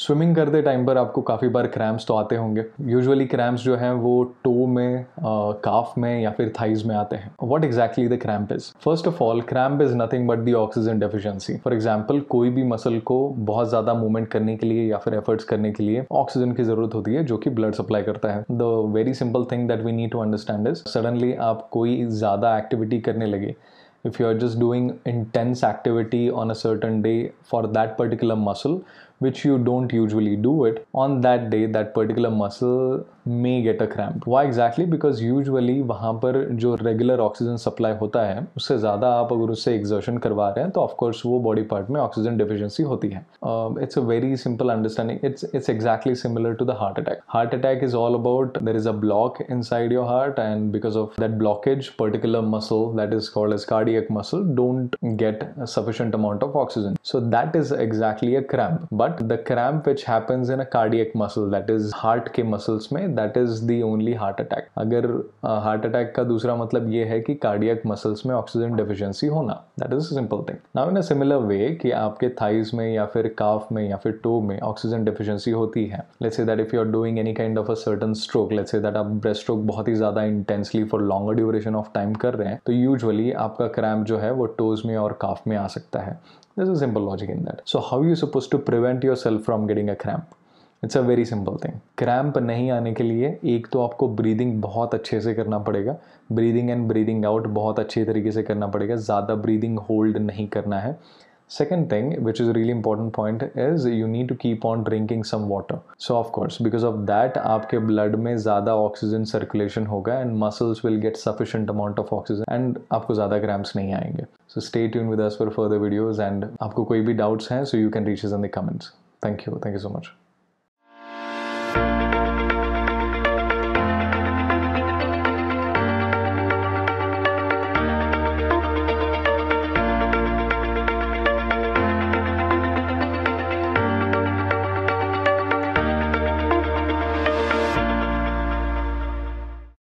Swimming करते time पर आपको काफ़ी बार क्रैम्प्स तो आते होंगे यूजुअली क्रैम्प्स जो हैं वो टो में काफ में या फिर थाइज में आते हैं what exactly the cramp is first of all cramp is nothing but the oxygen deficiency for example कोई भी मसल को बहुत ज़्यादा मूवमेंट करने के लिए या फिर एफर्ट्स करने के लिए ऑक्सीजन की ज़रूरत होती है जो कि ब्लड सप्लाई करता है the very simple thing that we need to understand is suddenly आप कोई ज़्यादा एक्टिविटी करने लगे if you are just doing intense activity on a certain day for that particular muscle which you don't usually do it, on that day that particular muscle may get a cramp. Why exactly? Because usually वहाँ पर जो regular oxygen supply होता है उससे ज़्यादा आप अगर उससे exertion करवा रहे हैं तो of course वो body part में oxygen deficiency होती है. Uh, it's a very simple understanding. It's it's exactly similar to the heart attack. Heart attack is all about there is a block inside your heart and because of that blockage particular muscle that is called as cardiac muscle don't get a sufficient amount of oxygen. So that is exactly a cramp. But but the cramp which happens in a cardiac muscle that is heart के muscles में that is the only heart attack अगर uh, heart attack का दूसरा मतलब ये है कि cardiac muscles में oxygen deficiency होना that is a simple thing now in a similar way कि आपके thighs में या फिर calf में या फिर toe में oxygen deficiency होती है let's say that if you are doing any kind of a certain stroke let's say that आप breast stroke बहुत ही ज़्यादा intensely for longer duration of time कर रहे हैं तो usually आपका cramp जो है वो toes में और calf में आ सकता है There's a simple logic in that. So how are you supposed to prevent yourself from getting a cramp? It's a very simple thing cramp नहीं आने के लिए एक तो आपको ब्रीदिंग बहुत अच्छे से करना पड़ेगा ब्रीदिंग एंड ब्रीदिंग आउट बहुत अच्छे तरीके से करना पड़ेगा ज़्यादा ब्रीदिंग होल्ड नहीं करना है Second thing, which is a really important point, is you need to keep on drinking some water. So of course, because of that, aapke blood mein zyada oxygen circulation hoga and muscles will get sufficient amount of oxygen and aapko zyada cramps nahi aayenge So stay tuned with us for further videos and aapko koi bhi doubts hain so you can reach us in the comments. Thank you. Thank you so much.